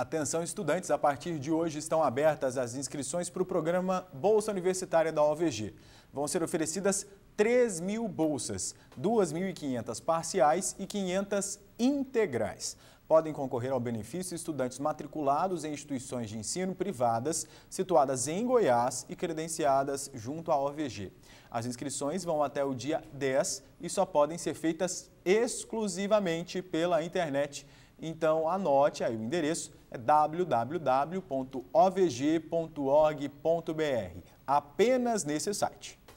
Atenção estudantes, a partir de hoje estão abertas as inscrições para o programa Bolsa Universitária da OVG. Vão ser oferecidas 3 mil bolsas, 2.500 parciais e 500 integrais. Podem concorrer ao benefício estudantes matriculados em instituições de ensino privadas situadas em Goiás e credenciadas junto à OVG. As inscrições vão até o dia 10 e só podem ser feitas exclusivamente pela internet então, anote aí o endereço, é www.ovg.org.br, apenas nesse site.